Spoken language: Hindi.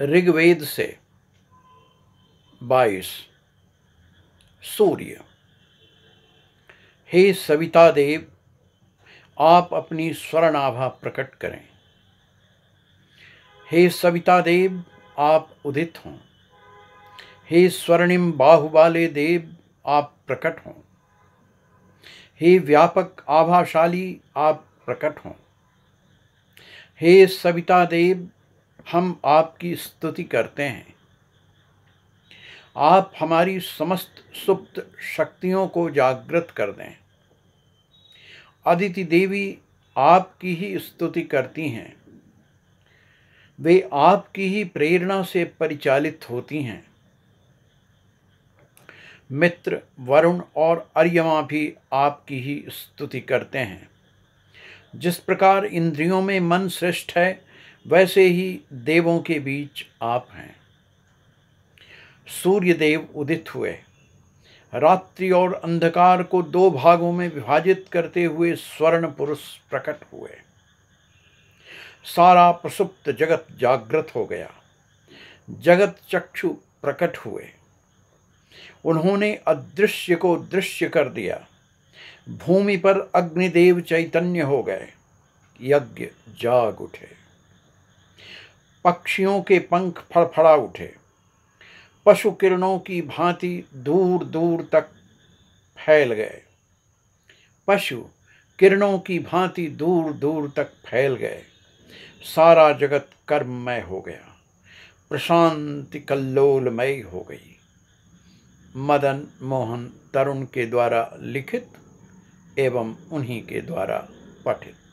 ऋग्वेद से बाईस सूर्य हे सविता देव आप अपनी स्वर्णाभा प्रकट करें हे सविता देव आप उदित हों हे स्वर्णिम बाहुबाले देव आप प्रकट हों हे व्यापक आभाशाली आप प्रकट हों हे सविता देव हम आपकी स्तुति करते हैं आप हमारी समस्त सुप्त शक्तियों को जागृत कर दें अदिति देवी आपकी ही स्तुति करती हैं वे आपकी ही प्रेरणा से परिचालित होती हैं मित्र वरुण और अर्यमा भी आपकी ही स्तुति करते हैं जिस प्रकार इंद्रियों में मन श्रेष्ठ है वैसे ही देवों के बीच आप हैं सूर्य देव उदित हुए रात्रि और अंधकार को दो भागों में विभाजित करते हुए स्वर्ण पुरुष प्रकट हुए सारा प्रसुप्त जगत जागृत हो गया जगत चक्षु प्रकट हुए उन्होंने अदृश्य को दृश्य कर दिया भूमि पर अग्निदेव चैतन्य हो गए यज्ञ जाग उठे पक्षियों के पंख फड़फड़ा उठे पशु किरणों की भांति दूर दूर तक फैल गए पशु किरणों की भांति दूर दूर तक फैल गए सारा जगत कर्ममय हो गया प्रशांति कल्लोलमय हो गई मदन मोहन तरुण के द्वारा लिखित एवं उन्हीं के द्वारा पठित